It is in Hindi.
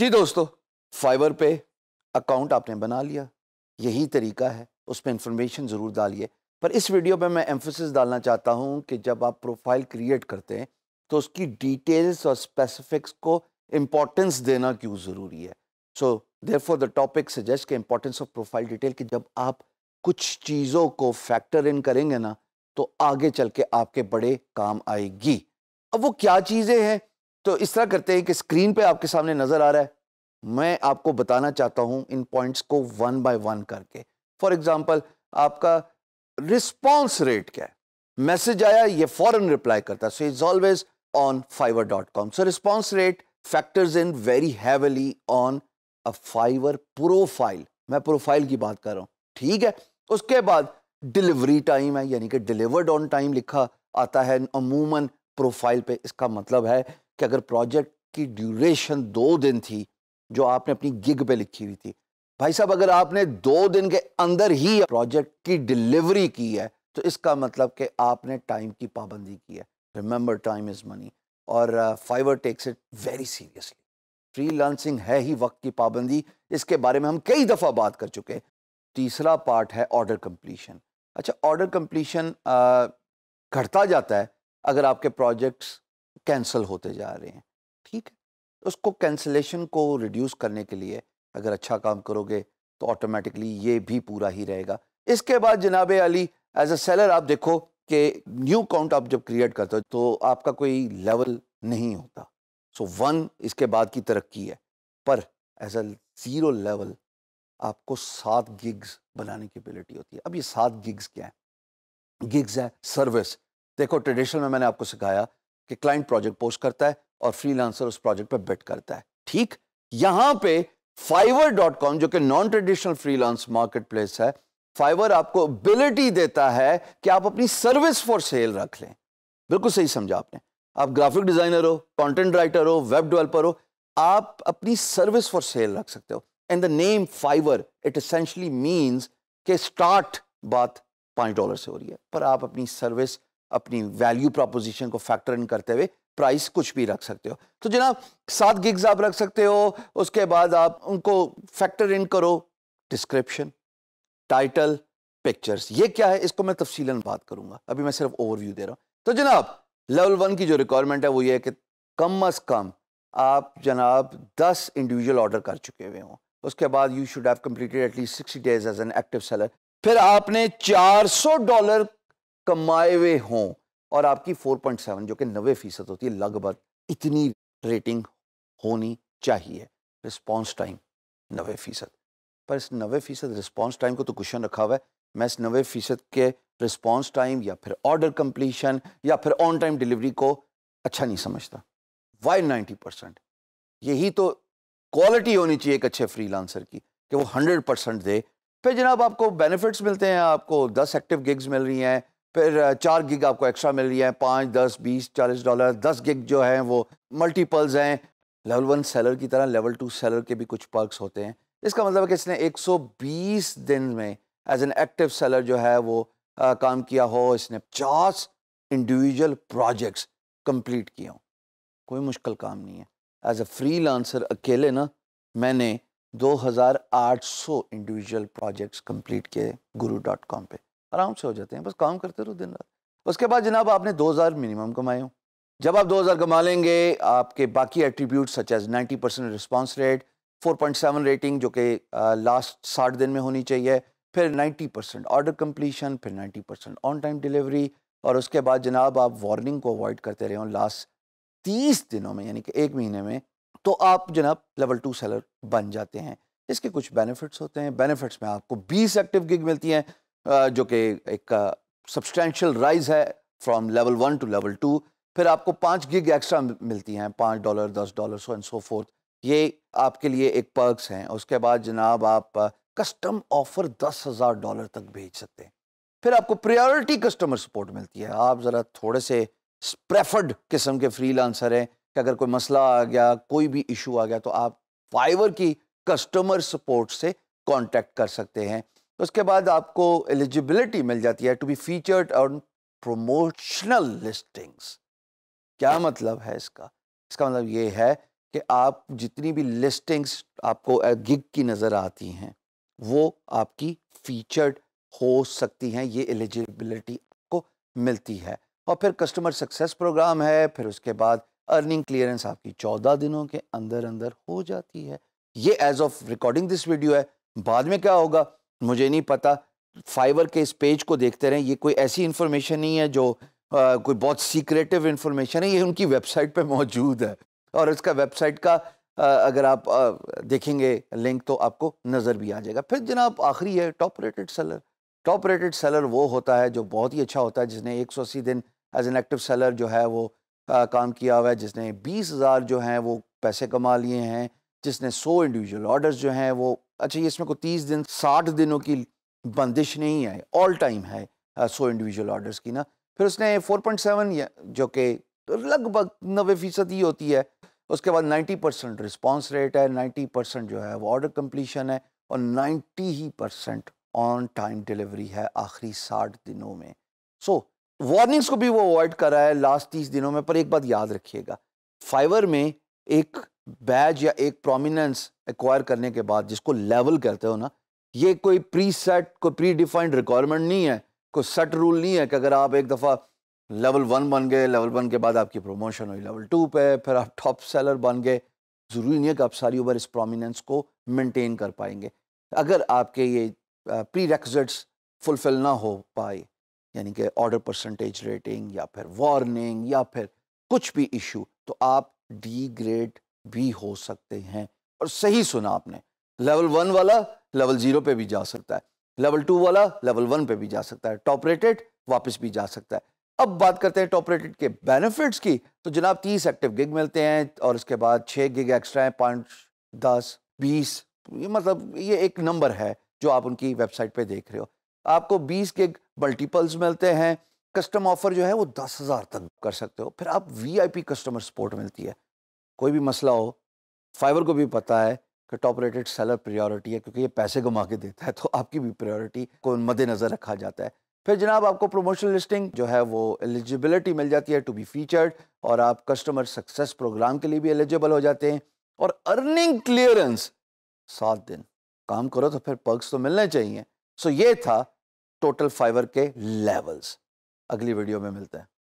जी दोस्तों फाइबर पे अकाउंट आपने बना लिया यही तरीका है उस पर इंफॉर्मेशन ज़रूर डालिए पर इस वीडियो में मैं एम्फोसिस डालना चाहता हूँ कि जब आप प्रोफाइल क्रिएट करते हैं तो उसकी डिटेल्स और स्पेसिफिक्स को इम्पॉर्टेंस देना क्यों ज़रूरी है so therefore the topic suggest के इम्पॉर्टेंस ऑफ प्रोफाइल डिटेल कि जब आप कुछ चीज़ों को फैक्टर इन करेंगे ना तो आगे चल के आपके बड़े काम आएगी अब वो क्या चीज़ें हैं तो इस तरह करते हैं कि स्क्रीन पे आपके सामने नज़र आ रहा है मैं आपको बताना चाहता हूं इन पॉइंट्स को वन बाय वन करके फॉर एग्जांपल आपका रिस्पॉन्स रेट क्या है मैसेज आया ये फॉरन रिप्लाई करता so is always on Fiverr dot com so response rate factors in very heavily on a Fiverr profile मैं प्रोफाइल की बात कर रहा हूं ठीक है उसके बाद डिलीवरी टाइम है यानी कि डिलीवर्ड ऑन टाइम लिखा आता है अमूमन प्रोफाइल पे इसका मतलब है कि अगर प्रोजेक्ट की ड्यूरेशन दो दिन थी जो आपने अपनी गिग पे लिखी हुई थी भाई साहब अगर आपने दो दिन के अंदर ही प्रोजेक्ट की डिलीवरी की है तो इसका मतलब कि आपने टाइम की पाबंदी की है रिमेंबर टाइम इज़ मनी और Fiverr takes it very seriously freelancing है ही वक्त की पाबंदी इसके बारे में हम कई दफ़ा बात कर चुके हैं तीसरा पार्ट है ऑर्डर कम्प्लीशन अच्छा ऑर्डर कम्प्लीशन घटता जाता है अगर आपके प्रोजेक्ट्स कैंसिल होते जा रहे हैं ठीक है तो उसको कैंसिलेशन को रिड्यूस करने के लिए अगर अच्छा काम करोगे तो ऑटोमेटिकली ये भी पूरा ही रहेगा इसके बाद जनाब अली एज अ सेलर आप देखो कि न्यू काउंट आप जब क्रिएट करते हो तो आपका कोई लेवल नहीं होता सो so, वन इसके बाद की तरक्की है पर एज अ ज़ीरो लेवल आपको सात गिग्स बनाने की एबिलिटी होती है अब ये सात गिग्स क्या है गिग्स है सर्विस देखो ट्रेडिशनल में मैंने आपको सिखाया कि क्लाइंट प्रोजेक्ट पोस्ट करता है और फ्रीलांसर उस प्रोजेक्ट पर बेट करता है ठीक यहां पे फाइवर जो कि नॉन ट्रेडिशनल फ्रीलांस मार्केटप्लेस है फाइवर आपको एबिलिटी देता है कि आप अपनी सर्विस फॉर सेल रख लें बिल्कुल सही समझा आपने आप ग्राफिक डिजाइनर हो कंटेंट राइटर हो वेब डेवलपर हो आप अपनी सर्विस फॉर सेल रख सकते हो and the name Fiverr it essentially means के स्टार्ट बात पांच डॉलर से हो रही है पर आप अपनी सर्विस अपनी वैल्यू प्रोपोजिशन को फैक्टर इन करते हुए प्राइस कुछ भी रख सकते हो तो जनाब सात गिग्स आप रख सकते हो उसके बाद आप उनको फैक्टर इन करो डिस्क्रिप्शन टाइटल पिक्चर्स ये क्या है इसको मैं तफसीलन बात करूंगा अभी मैं सिर्फ ओवरव्यू दे रहा हूँ तो जनाब लेवल वन की जो रिक्वायरमेंट है वो ये है कि कम अज कम आप जनाब दस इंडिविजुअल ऑर्डर कर चुके हुए हों उसके बाद you should have completed at least sixty days as an active seller फिर आपने 400 डॉलर कमाए हुए हों और आपकी 4.7 जो कि नबे फीसद होती है लगभग इतनी रेटिंग होनी चाहिए रिस्पॉन्स टाइम नबे फ़ीसद पर इस नबे फ़ीसद रिस्पॉन्स टाइम को तो क्वेश्चन रखा हुआ है मैं इस नबे फ़ीसद के रिस्पॉन्स टाइम या फिर ऑर्डर कंप्लीशन या फिर ऑन टाइम डिलीवरी को अच्छा नहीं समझता वाई नाइन्टी परसेंट यही तो क्वालिटी होनी चाहिए एक अच्छे फ्री की कि वो हंड्रेड परसेंट दे फिर जनाब आपको बेनिफिट्स मिलते हैं आपको दस एक्टिव गिग्स मिल रही हैं फिर चार गिग आपको एक्स्ट्रा मिल रही है पाँच दस बीस चालीस डॉलर दस गिग जो हैं वो मल्टीपल्स हैं लेवल वन सेलर की तरह लेवल टू सेलर के भी कुछ पर्क्स होते हैं इसका मतलब है कि इसने 120 दिन में एज एन एक्टिव सेलर जो है वो आ, काम किया हो इसने पचास इंडिविजुअल प्रोजेक्ट्स कंप्लीट किए हों कोई मुश्किल काम नहीं है एज ए फ्री अकेले ना मैंने 2800 इंडिविजुअल प्रोजेक्ट्स कंप्लीट किए गुरु डॉट कॉम पर आराम से हो जाते हैं बस काम करते रहो दिन रात उसके बाद जनाब आपने दो हज़ार मिनिमम कमाए हो जब आप दो हज़ार कमा लेंगे आपके बाकी attribute such as ninety percent response rate four point seven rating जो कि लास्ट साठ दिन में होनी चाहिए फिर नाइन्टी परसेंट ऑर्डर कम्प्लीशन फिर ninety percent on time delivery और उसके बाद जनाब आप वार्निंग को अवॉइड करते रहे हो लास्ट तीस दिनों में यानी कि एक महीने में तो आप जनाब लेवल टू सेलर बन जाते हैं इसके कुछ बेनिफिट्स होते हैं बेनिफिट्स में आपको 20 एक्टिव गिग मिलती हैं जो कि एक सब्सटैंशियल राइज है from level one to level two फिर आपको पाँच गिग एक्स्ट्रा मिलती हैं पाँच डॉलर दस dollar so and so forth ये आपके लिए एक पर्कस हैं उसके बाद जनाब आप कस्टम ऑफर दस हज़ार डॉलर तक भेज सकते हैं फिर आपको प्रायोरिटी कस्टमर सपोर्ट मिलती है आप ज़रा थोड़े से प्रेफर्ड किस्म के फ्री लांसर हैं कि अगर कोई मसला आ गया कोई भी इशू आ गया तो आप फाइवर की कस्टमर सपोर्ट से कॉन्टैक्ट कर सकते हैं उसके बाद आपको एलिजिबिलिटी मिल जाती है to be featured on promotional listings क्या मतलब है इसका इसका मतलब ये है कि आप जितनी भी लिस्टिंग्स आपको गिग की नज़र आती हैं वो आपकी फीचर्ड हो सकती हैं ये एलिजिबिलिटी आपको मिलती है और फिर कस्टमर सक्सेस प्रोग्राम है फिर उसके बाद अर्निंग क्लियरेंस आपकी चौदह दिनों के अंदर अंदर हो जाती है ये as of recording this video है बाद में क्या होगा मुझे नहीं पता फाइवर के इस पेज को देखते रहें ये कोई ऐसी इन्फॉर्मेशन नहीं है जो आ, कोई बहुत सीक्रेटिव इन्फॉर्मेशन है ये उनकी वेबसाइट पे मौजूद है और इसका वेबसाइट का आ, अगर आप आ, देखेंगे लिंक तो आपको नज़र भी आ जाएगा फिर जनाब आखिरी है top rated seller top rated seller वो होता है जो बहुत ही अच्छा होता है जिसने एक दिन एज एन एक्टिव सेलर जो है वो आ, काम किया हुआ है जिसने बीस जो हैं वो पैसे कमा लिए हैं जिसने सो इंडिविजुअल ऑर्डर्स जो हैं वो अच्छा इसमें को तीस दिन साठ दिनों की बंदिश नहीं है ऑल टाइम है सो इंडिविजुअल ऑर्डर्स की ना फिर उसने फोर पॉइंट सेवन जो कि लगभग नबे फीसद ही होती है उसके बाद नाइन्टी परसेंट रिस्पॉन्स रेट है नाइन्टी परसेंट जो है वो ऑर्डर कम्प्लीशन है और नाइन्टी ही परसेंट ऑन टाइम डिलीवरी है आखिरी साठ दिनों में सो so, वार्निंग्स को भी वो अवॉइड कर रहा है लास्ट तीस दिनों में पर एक बात याद रखिएगा फाइवर में एक बैज या एक प्रोमिनेंस एक्वायर करने के बाद जिसको लेवल कहते हो ना ये कोई प्री सेट कोई प्री डिफाइंड रिक्वायरमेंट नहीं है कोई सेट रूल नहीं है कि अगर आप एक दफ़ा लेवल वन बन गए लेवल वन के बाद आपकी प्रमोशन हुई लेवल टू पे फिर आप टॉप सेलर बन गए ज़रूरी नहीं है कि आप सारी उम्र इस प्रोमिनेंस को मेनटेन कर पाएंगे अगर आपके ये प्री रेक्जिट्स फुलफिल ना हो पाए यानी कि ऑर्डर परसेंटेज रेटिंग या फिर वार्निंग या फिर कुछ भी इशू तो आप डी ग्रेड भी हो सकते हैं और सही सुना आपने लेवल वन वाला लेवल जीरो पे भी जा सकता है लेवल टू वाला लेवल वन पे भी जा सकता है टॉप रेटेड वापस भी जा सकता है अब बात करते हैं टॉप रेटेड के बेनिफिट्स की तो जनाब तीस एक्टिव गिग मिलते हैं और उसके बाद छः गिग एक्स्ट्रा हैं पाँच दस बीस ये मतलब ये एक नंबर है जो आप उनकी वेबसाइट पे देख रहे हो आपको बीस गिग मल्टीपल्स मिलते हैं कस्टम ऑफर जो है वो दस हज़ार तक कर सकते हो फिर आप वी कस्टमर सपोर्ट मिलती है कोई भी मसला हो फाइबर को भी पता है कि टॉप रेटेड सेलर प्रायोरिटी है क्योंकि ये पैसे कमा के देता है तो आपकी भी प्रायोरिटी को मद्देनज़र रखा जाता है फिर जनाब आपको प्रमोशनल लिस्टिंग जो है वो एलिजिबिलिटी मिल जाती है टू बी फीचर्ड और आप कस्टमर सक्सेस प्रोग्राम के लिए भी एलिजिबल हो जाते हैं और अर्निंग क्लियरेंस सात दिन काम करो तो फिर पर्क्स तो मिलने चाहिए सो ये था टोटल फाइबर के लेवल्स अगली वीडियो में मिलते हैं